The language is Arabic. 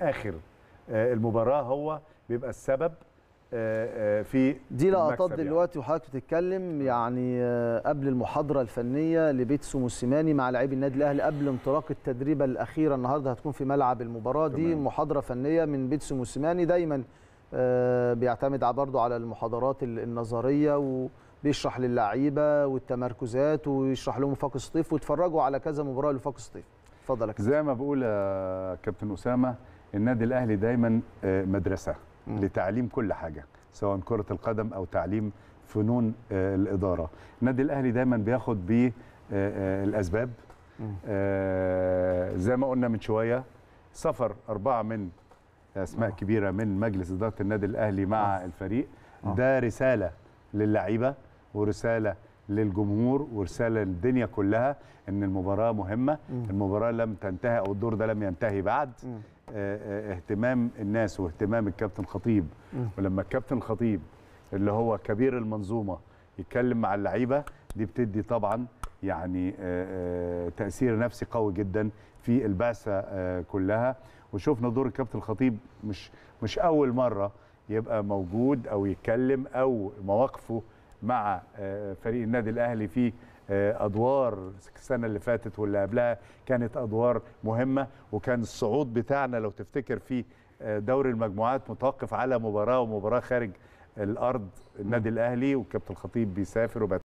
اخر آه، المباراه هو بيبقى السبب آه، آه، في دي لقطات يعني. دلوقتي وحضرتك بتتكلم يعني قبل المحاضره الفنيه لبيتسو موسيماني مع لاعبي النادي الاهلي قبل انطلاق التدريبه الاخيره النهارده هتكون في ملعب المباراه دي تمام. محاضره فنيه من بيتسو موسيماني دايما بيعتمد برضه على المحاضرات النظريه و بيشرح للعيبه والتمركزات ويشرح لهم وفاق الصيف واتفرجوا على كذا مباراه لوفاق الصيف اتفضل يا زي ما بقول يا كابتن اسامه النادي الاهلي دايما آه، مدرسه م. لتعليم كل حاجه سواء كره القدم او تعليم فنون آه، الاداره النادي الاهلي دايما بياخد بيه آه، الاسباب زي ما قلنا من شويه سفر اربعه من اسماء أوه. كبيره من مجلس اداره النادي الاهلي مع أوه. الفريق ده رساله للعيبه ورساله للجمهور ورساله للدنيا كلها ان المباراه مهمه م. المباراه لم تنتهي او الدور ده لم ينتهي بعد م. آه، آه، اهتمام الناس واهتمام الكابتن خطيب ولما الكابتن خطيب اللي هو كبير المنظومه يتكلم مع اللعيبه دي بتدي طبعا يعني آه، تاثير نفسي قوي جدا في البعثه كلها وشفنا دور الكابتن الخطيب مش مش اول مره يبقى موجود او يتكلم او مواقفه مع آه، فريق النادي الاهلي في آه، ادوار السنه اللي فاتت واللي قبلها كانت ادوار مهمه وكان الصعود بتاعنا لو تفتكر في آه، دوري المجموعات متوقف على مباراه ومباراه خارج الارض النادي الاهلي والكابتن الخطيب بيسافر وبت...